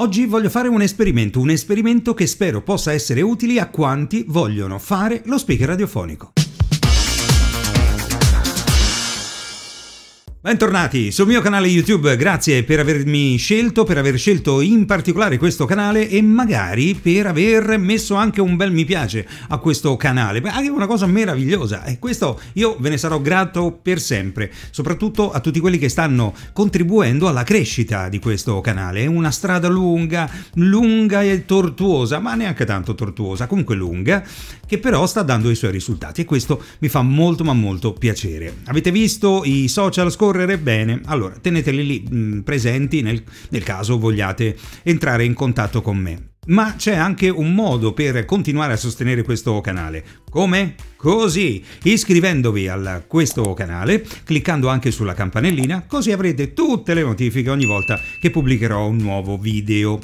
Oggi voglio fare un esperimento, un esperimento che spero possa essere utile a quanti vogliono fare lo speaker radiofonico. Bentornati sul mio canale YouTube, grazie per avermi scelto, per aver scelto in particolare questo canale e magari per aver messo anche un bel mi piace a questo canale, anche una cosa meravigliosa e questo io ve ne sarò grato per sempre, soprattutto a tutti quelli che stanno contribuendo alla crescita di questo canale, è una strada lunga, lunga e tortuosa, ma neanche tanto tortuosa, comunque lunga, che però sta dando i suoi risultati e questo mi fa molto ma molto piacere. Avete visto i social scorsi? correre bene, allora teneteli lì mh, mm, presenti nel, nel caso vogliate entrare in contatto con me. Ma c'è anche un modo per continuare a sostenere questo canale. Come? Così, iscrivendovi a questo canale, cliccando anche sulla campanellina, così avrete tutte le notifiche ogni volta che pubblicherò un nuovo video.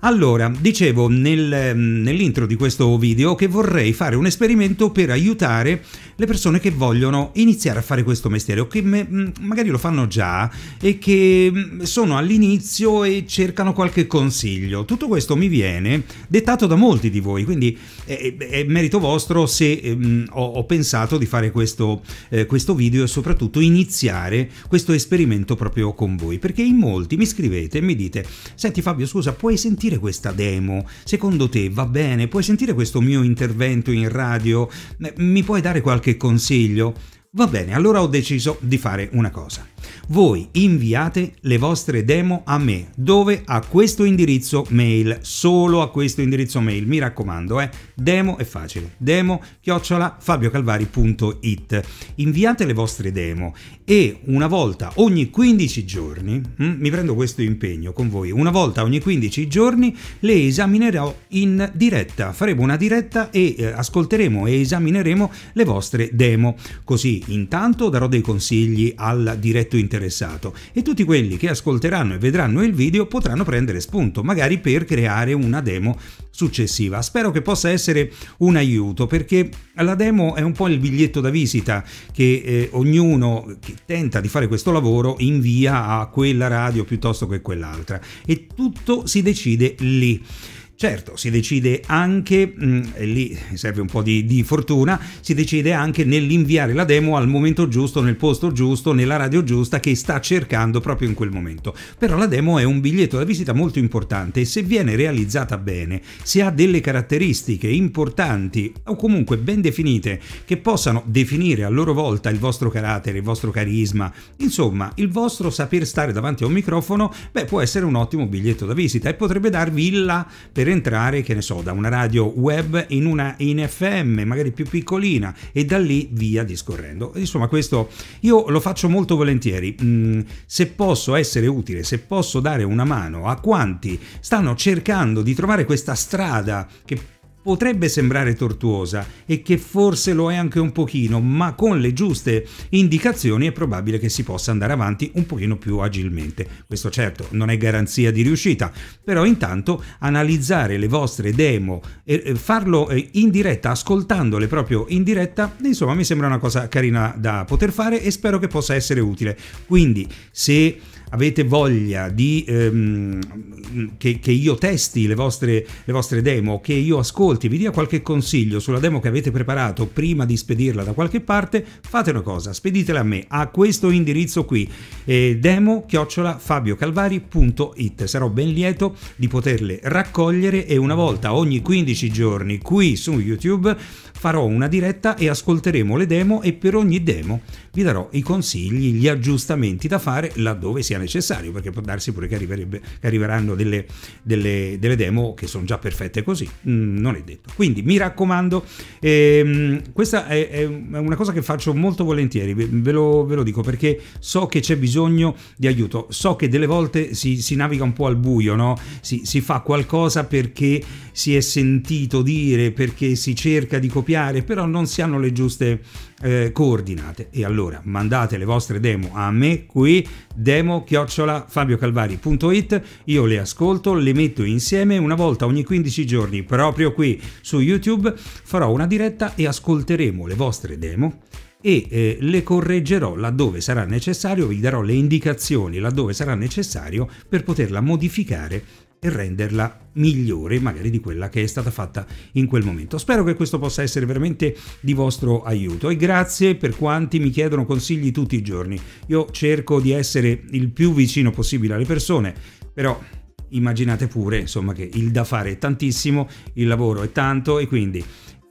Allora, dicevo nel, mm, nell'intro di questo video che vorrei fare un esperimento per aiutare le persone che vogliono iniziare a fare questo mestiere o che me, mm, magari lo fanno già e che mm, sono all'inizio e cercano qualche consiglio. Tutto questo mi viene dettato da molti di voi, quindi è, è merito vostro se eh, ho, ho, pensato di fare questo, eh, questo video e soprattutto iniziare questo esperimento proprio con voi, perché in molti mi scrivete e mi dite, senti Fabio scusa, puoi sentire sentire questa demo? Secondo te va bene? Puoi sentire questo mio intervento in radio? Eh, mi puoi dare qualche consiglio? Va bene, allora ho deciso di fare una cosa. Voi inviate le vostre demo a me, dove a questo indirizzo mail, solo a questo indirizzo mail, mi raccomando, eh. Demo è facile, demo chiocciola fabiocalvari.it. Inviate le vostre demo e una volta ogni 15 giorni, hm, mi prendo questo impegno con voi, una volta ogni 15 giorni le esaminerò in diretta, faremo una diretta e eh, ascolteremo e esamineremo le vostre demo, così Intanto darò dei consigli al diretto interessato e tutti quelli che ascolteranno e vedranno il video potranno prendere spunto, magari per creare una demo successiva. Spero che possa essere un aiuto perché la demo è un po' il biglietto da visita che eh, ognuno che tenta di fare questo lavoro invia a quella radio piuttosto che quell'altra e tutto si decide lì. Certo, si decide anche, mm, e lì serve un po' di, di fortuna, si decide anche nell'inviare la demo al momento giusto, nel posto giusto, nella radio giusta che sta cercando proprio in quel momento. Però la demo è un biglietto da visita molto importante e se viene realizzata bene, se ha delle caratteristiche importanti o comunque ben definite che possano definire a loro volta il vostro carattere, il vostro carisma, insomma il vostro saper stare davanti a un microfono, beh può essere un ottimo biglietto da visita e potrebbe darvi la... per per entrare, che ne so, da una radio web in una in FM, magari più piccolina, e da lì via discorrendo. Insomma, questo io lo faccio molto volentieri. Mm, se posso essere utile, se posso dare una mano a quanti stanno cercando di trovare questa strada che potrebbe sembrare tortuosa e che forse lo è anche un pochino, ma con le giuste indicazioni è probabile che si possa andare avanti un pochino più agilmente. Questo certo non è garanzia di riuscita, però intanto analizzare le vostre demo e farlo eh, in diretta, ascoltandole proprio in diretta, insomma mi sembra una cosa carina da poter fare e spero che possa essere utile. Quindi se avete voglia di, ehm, che, che, io testi le vostre, le vostre demo, che io ascolti, vi dia qualche consiglio sulla demo che avete preparato prima di spedirla da qualche parte, fate una cosa, speditela a me a questo indirizzo qui, eh, demo chiocciolafabiocalvari.it. Sarò ben lieto di poterle raccogliere e una volta ogni 15 giorni qui su YouTube farò una diretta e ascolteremo le demo e per ogni demo vi darò i consigli, gli aggiustamenti da fare laddove sia necessario, perché può darsi pure che, che arriveranno delle, delle, delle, demo che sono già perfette così, mm, non è detto. Quindi mi raccomando, ehm, questa è, è, una cosa che faccio molto volentieri, ve lo, ve lo dico perché so che c'è bisogno di aiuto, so che delle volte si, si naviga un po' al buio, no? si, si fa qualcosa perché si è sentito dire, perché si cerca di copiare copiare, però non si hanno le giuste eh, coordinate. E allora mandate le vostre demo a me qui, demo fabiocalvari.it, io le ascolto, le metto insieme una volta ogni 15 giorni proprio qui su YouTube, farò una diretta e ascolteremo le vostre demo e eh, le correggerò laddove sarà necessario, vi darò le indicazioni laddove sarà necessario per poterla modificare e renderla migliore magari di quella che è stata fatta in quel momento. Spero che questo possa essere veramente di vostro aiuto e grazie per quanti mi chiedono consigli tutti i giorni. Io cerco di essere il più vicino possibile alle persone, però immaginate pure insomma che il da fare è tantissimo, il lavoro è tanto e quindi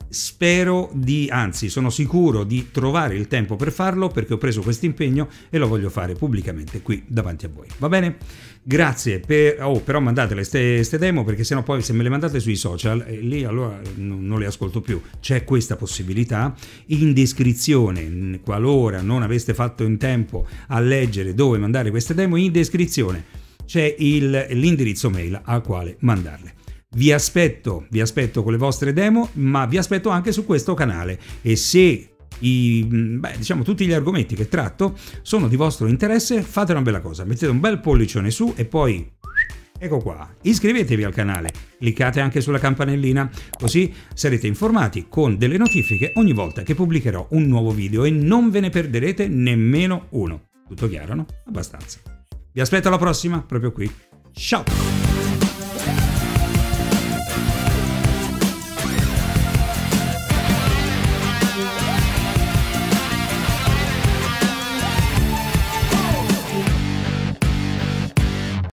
spero di, anzi sono sicuro di trovare il tempo per farlo perché ho preso questo impegno e lo voglio fare pubblicamente qui davanti a voi. Va bene? Grazie, per, oh, però mandatele queste demo perché sennò poi se me le mandate sui social, eh, lì allora n- non le ascolto più. C'è questa possibilità. In descrizione, qualora non aveste fatto in tempo a leggere dove mandare queste demo, in descrizione c'è il, l'indirizzo mail al quale mandarle. Vi aspetto, vi aspetto con le vostre demo, ma vi aspetto anche su questo canale e se i, mm, beh, diciamo, tutti gli argomenti che tratto sono di vostro interesse, fate una bella cosa, mettete un bel pollicione su e poi Ecco qua, iscrivetevi al canale, cliccate anche sulla campanellina, così sarete informati con delle notifiche ogni volta che pubblicherò un nuovo video e non ve ne perderete nemmeno uno. Tutto chiaro, no? Abbastanza. Vi aspetto alla prossima, proprio qui. Ciao!